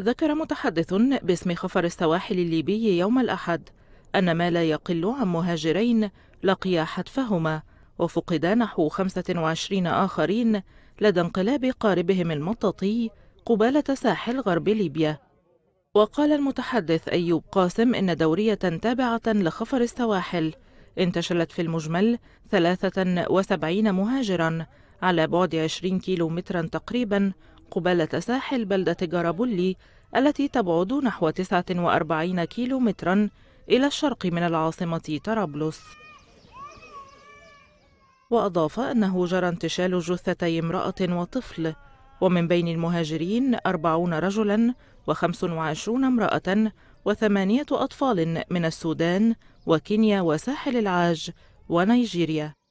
ذكر متحدث باسم خفر السواحل الليبي يوم الأحد أن ما لا يقل عن مهاجرين لقيا حتفهما وفقدا نحو 25 آخرين لدى انقلاب قاربهم المطاطي قبالة ساحل غرب ليبيا وقال المتحدث أيوب قاسم إن دورية تابعة لخفر السواحل انتشلت في المجمل 73 مهاجراً على بعد 20 كيلو متراً تقريباً قبالة ساحل بلدة جرابولي التي تبعد نحو 49 كيلو مترا إلى الشرق من العاصمة طرابلس وأضاف أنه جرى انتشال جثتي امرأة وطفل ومن بين المهاجرين أربعون رجلاً وخمس وعشرون امرأة وثمانية أطفال من السودان وكينيا وساحل العاج ونيجيريا